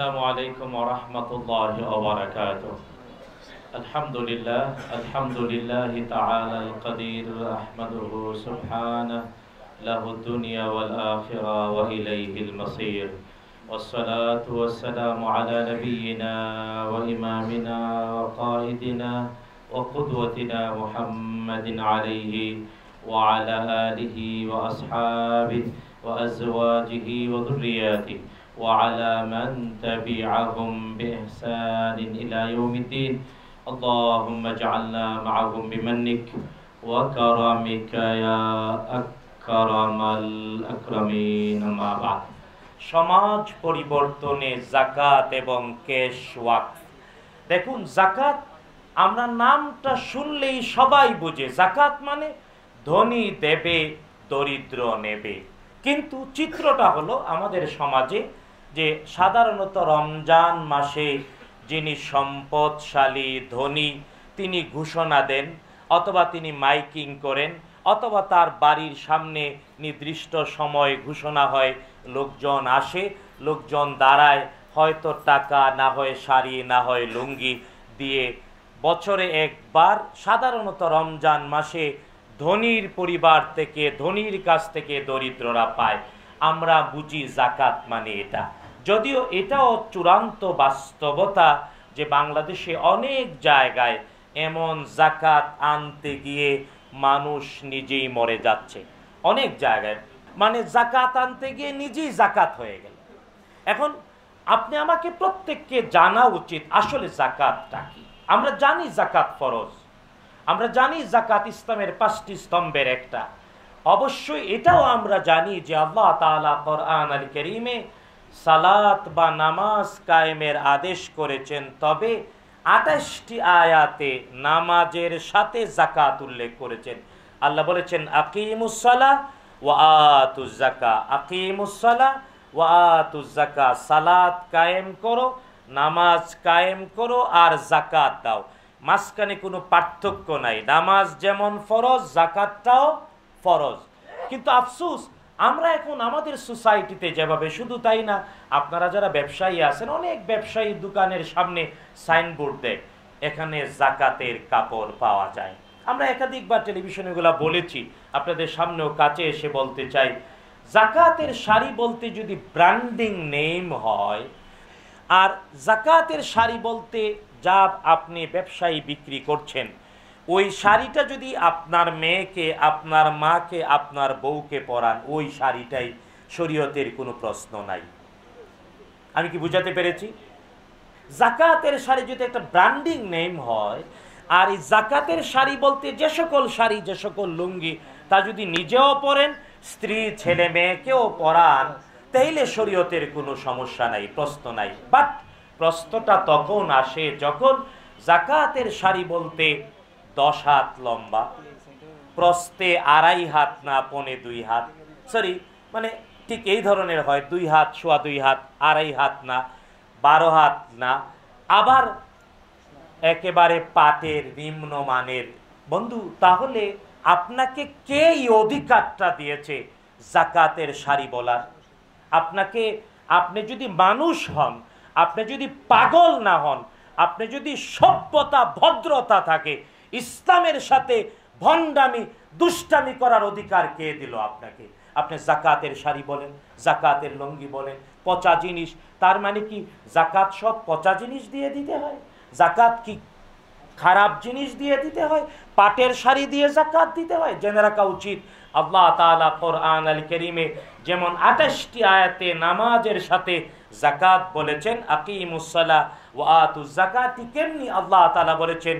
السلام عليكم ورحمة الله وبركاته الحمد لله الحمد لله تعالى القدير أحمده سبحانه له الدنيا والآخرة وإليه المصير والصلاة والسلام على نبينا وإمامنا وقائدنا وقدوتنا محمد عليه وعلى آله وأصحابه وأزواجه وذرياته وعلى من تبعهم بإحسان إلى يوم الدين اللهم اجعلنا معهم بمنك وكرمك يا أكرم الأكرمين ما بعد সমাজ পরিবর্তনে জাকাত এবং কেশ ওয়াক দেখুন জাকাত আমরা নামটা শুনলেই সবাই বুঝে জাকাত মানে ধনী দেবে দরিদ্র নেবে কিন্তু চিত্রটা হলো আমাদের সমাজে যে সাধারণত রমজান মাসে যিনি সম্পদশালী ধনী তিনি ঘোষণা দেন অথবা তিনি মাইকিং করেন অথবা তার বাড়ির সামনে নির্দিষ্ট সময় ঘোষণা হয় লোকজন আসে লোকজন দাঁড়ায় হয়তো টাকা না হয় শাড়ি না হয় লুঙ্গি দিয়ে বছরে একবার সাধারণত রমজান মাসে ধনীর পরিবার থেকে ধনীর কাছ থেকে দরিদ্ররা পায় আমরা বুঝি জাকাত মানে এটা যদিও এটাও চূড়ান্ত বাস্তবতা যে বাংলাদেশে অনেক জায়গায় এমন জাকাত আনতে গিয়ে মানুষ নিজেই মরে যাচ্ছে অনেক জায়গায় মানে জাকাত আনতে গিয়ে নিজেই জাকাত হয়ে গেল এখন আপনি আমাকে প্রত্যেককে জানা উচিত আসলে জাকাতটা কি আমরা জানি জাকাত ফরজ আমরা জানি জাকাত ইসলামের পাঁচটি স্তম্ভের একটা অবশ্যই এটাও আমরা জানি যে আল্লাহ তালা কোরআন আল করিমে সালাত বা নামাজ কায়েমের আদেশ করেছেন তবে আঠাশটি আয়াতে নামাজের সাথে জাকাত উল্লেখ করেছেন আল্লাহ বলেছেন আকিমুসালা ওয়াতুজাকা আকিমুসালা ওয়াতুজাকা সালাত কায়েম করো নামাজ কায়েম করো আর জাকাত দাও মাঝখানে কোনো পার্থক্য নাই নামাজ যেমন ফরজ জাকাতটাও ফরজ কিন্তু আফসুস আমরা এখন আমাদের সোসাইটিতে যেভাবে শুধু তাই না আপনারা যারা ব্যবসায়ী আছেন অনেক ব্যবসায়ী দোকানের সামনে সাইনবোর্ড দেয় এখানে জাকাতের কাপড় পাওয়া যায় আমরা একাধিকবার টেলিভিশনে এগুলো বলেছি আপনাদের সামনেও কাছে এসে বলতে চাই জাকাতের শাড়ি বলতে যদি ব্র্যান্ডিং নেম হয় আর জাকাতের শাড়ি বলতে যা আপনি ব্যবসায়ী বিক্রি করছেন ওই শাড়িটা যদি আপনার মেয়েকে আপনার মাকে আপনার বউকে পরান ওই শাড়িটাই শরীয়তের কোনো প্রশ্ন নাই আমি কি বুঝাতে পেরেছি জাকাতের শাড়ি যদি একটা ব্র্যান্ডিং নেম হয় আর এই জাকাতের শাড়ি বলতে যে সকল শাড়ি যে সকল লুঙ্গি তা যদি নিজেও পরেন স্ত্রী ছেলে মেয়েকেও পরান তাইলে শরীয়তের কোনো সমস্যা নাই প্রশ্ন নাই বাট প্রশ্নটা তখন আসে যখন জাকাতের শাড়ি বলতে দশ হাত লম্বা প্রস্তে আড়াই হাত না পনে দুই হাত সরি মানে ঠিক এই ধরনের হয় দুই হাত সোয়া দুই হাত আড়াই হাত না বারো হাত না আবার একেবারে পাটের নিম্নমানের বন্ধু তাহলে আপনাকে কে এই অধিকারটা দিয়েছে জাকাতের শাড়ি বলার আপনাকে আপনি যদি মানুষ হন আপনি যদি পাগল না হন আপনি যদি সভ্যতা ভদ্রতা থাকে ইসলামের সাথে ভণ্ডামি দুষ্টামি করার অধিকার কে দিল আপনাকে আপনি জাকাতের শাড়ি বলেন জাকাতের লঙ্গি বলেন পচা জিনিস তার মানে কি জাকাত সব পচা জিনিস দিয়ে দিতে হয় জাকাত কি খারাপ জিনিস দিয়ে দিতে হয় পাটের শাড়ি দিয়ে জাকাত দিতে হয় জেনে রাখা উচিত আল্লাহ তালা কোরআন আল করিমে যেমন আঠাশটি আয়াতে নামাজের সাথে জাকাত বলেছেন আকিমুসলা ও আতু জাকাতি কেমনি আল্লাহ তালা বলেছেন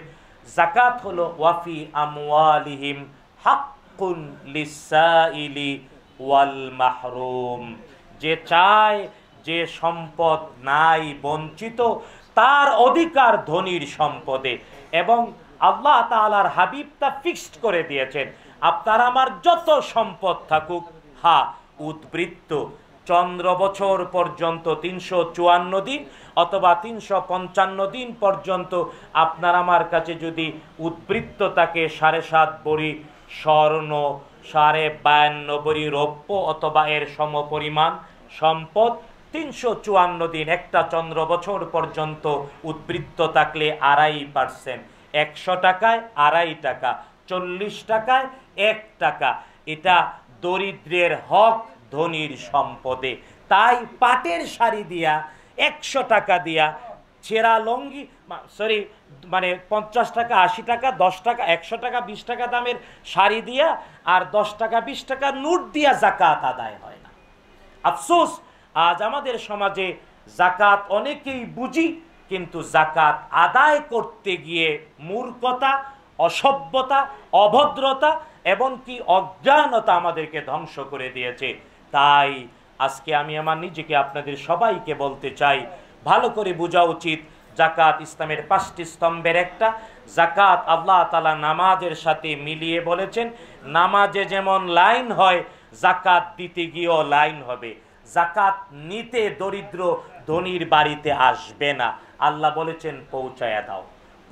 জাকাত হলো ওয়াফি আমওয়ালিহিম হাক্কুন লিসাইলি ওয়াল মাহরুম যে চায় যে সম্পদ নাই বঞ্চিত তার অধিকার ধনির সম্পদে এবং আল্লাহ তালার হাবিব তা ফিক্সড করে দিয়েছেন আপনার আমার যত সম্পদ থাকুক হা উদ্বৃত্ত চন্দ্র বছর পর্যন্ত তিনশো চুয়ান্ন দিন অথবা তিনশো পঞ্চান্ন দিন পর্যন্ত আপনার আমার কাছে যদি উদ্বৃত্ত তাকে সাড়ে সাত বড়ি স্বর্ণ সাড়ে বায়ান্ন বড়ি রৌপ্য অথবা এর সম পরিমাণ সম্পদ তিনশো চুয়ান্ন দিন একটা চন্দ্র বছর পর্যন্ত উদ্বৃত্ত থাকলে আড়াই পার্সেন্ট একশো টাকায় আড়াই টাকা চল্লিশ টাকায় এক টাকা এটা দরিদ্রের হক ধনির সম্পদে তাই পাটের শাড়ি দিয়া একশো টাকা দিয়া ছেঁড়া লঙ্গি সরি মানে পঞ্চাশ টাকা আশি টাকা দশ টাকা একশো টাকা বিশ টাকা দামের শাড়ি দিয়া আর দশ টাকা বিশ টাকা নোট দিয়া জাকাত আদায় হয় না আফসোস আজ আমাদের সমাজে জাকাত অনেকেই বুঝি কিন্তু জাকাত আদায় করতে গিয়ে মূর্খতা অসভ্যতা অভদ্রতা এবং কি অজ্ঞানতা আমাদেরকে ধ্বংস করে দিয়েছে তাই আজকে আমি আমার নিজেকে আপনাদের সবাইকে বলতে চাই ভালো করে বোঝা উচিত জাকাত ইসলামের পাঁচটি স্তম্ভের একটা জাকাত আল্লাহ তালা নামাজের সাথে মিলিয়ে বলেছেন নামাজে যেমন লাইন হয় জাকাত দিতে গিয়েও লাইন হবে জাকাত নিতে দরিদ্র ধনির বাড়িতে আসবে না আল্লাহ বলেছেন পৌঁছায়া দাও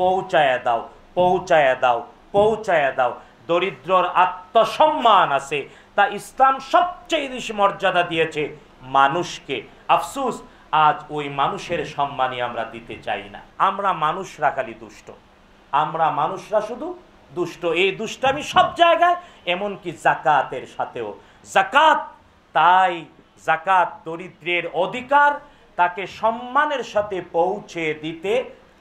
পৌঁছায়া দাও পৌঁছায়া দাও পৌঁছায়া দাও দরিদ্রর আত্মসম্মান আছে তা ইসলাম সবচেয়ে বেশি মর্যাদা দিয়েছে মানুষকে আফসুস আজ ওই মানুষের সম্মানই আমরা দিতে চাই না আমরা মানুষরা খালি দুষ্ট আমরা মানুষরা শুধু দুষ্ট এই দুষ্টামি সব জায়গায় এমনকি জাকাতের সাথেও জাকাত তাই জাকাত দরিদ্রের অধিকার তাকে সম্মানের সাথে পৌঁছে দিতে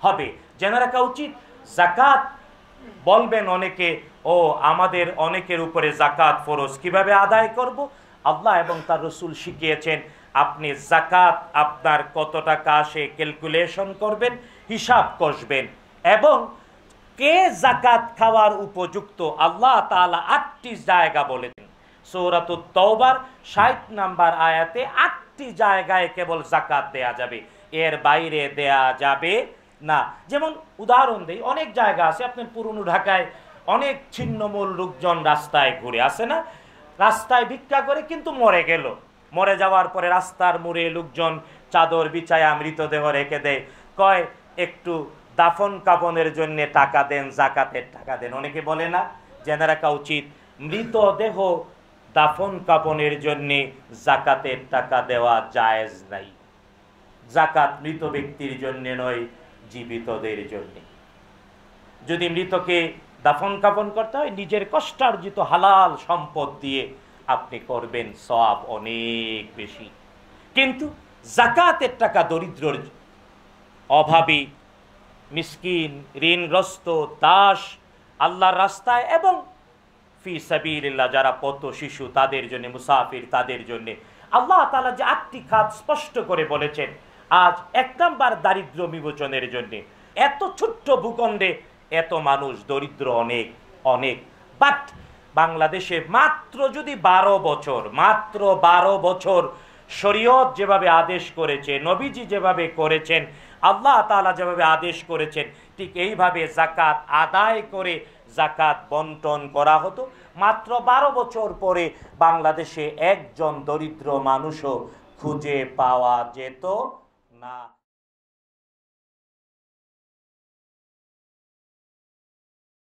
হবে জেনে রাখা উচিত জাকাত বলবেন অনেকে ও আমাদের অনেকের উপরে জাকাত ফরজ কিভাবে আদায় করব। আল্লাহ এবং তার রসুল শিখিয়েছেন আপনি জাকাত আপনার কত টাকা আসে ক্যালকুলেশন করবেন হিসাব কষবেন এবং কে জাকাত খাওয়ার উপযুক্ত আল্লাহ তালা আটটি জায়গা বলে বলেছেন সৌরাতবার ষাট নাম্বার আয়াতে আটটি জায়গায় কেবল জাকাত দেয়া যাবে এর বাইরে দেয়া যাবে না যেমন উদাহরণ দিই অনেক জায়গা আছে আপনার পুরনো ঢাকায় অনেক ছিন্নমূল লোকজন রাস্তায় ঘুরে আসে না রাস্তায় ভিক্ষা করে কিন্তু মরে গেল মরে যাওয়ার পরে রাস্তার মোড়ে লোকজন চাদর বিছায়া মৃতদেহ রেখে দেয় কয় একটু দাফন কাপনের জন্য টাকা দেন জাকাতের টাকা দেন অনেকে বলে না জেনে রাখা উচিত মৃতদেহ দাফন কাপনের জন্যে জাকাতের টাকা দেওয়া জায়েজ নাই জাকাত মৃত ব্যক্তির জন্য নয় জীবিতদের জন্য যদি মৃতকে দাফন কাফন করতে হয় নিজের কষ্টার্জিত হালাল সম্পদ দিয়ে আপনি করবেন সব অনেক বেশি কিন্তু জাকাতের টাকা দরিদ্র অভাবী মিসকিন ঋণগ্রস্ত দাস আল্লাহর রাস্তায় এবং ফি সাবিল্লা যারা পত শিশু তাদের জন্য মুসাফির তাদের জন্য আল্লাহ তালা যে আটটি খাত স্পষ্ট করে বলেছেন আজ এক নাম্বার দারিদ্র বিমোচনের জন্যে এত ছোট্ট ভূখণ্ডে এত মানুষ দরিদ্র অনেক অনেক বাট বাংলাদেশে মাত্র যদি বারো বছর মাত্র বারো বছর শরীয়ত যেভাবে আদেশ করেছে নবীজি যেভাবে করেছেন আল্লাহ তালা যেভাবে আদেশ করেছেন ঠিক এইভাবে জাকাত আদায় করে জাকাত বন্টন করা হতো মাত্র বারো বছর পরে বাংলাদেশে একজন দরিদ্র মানুষও খুঁজে পাওয়া যেত 나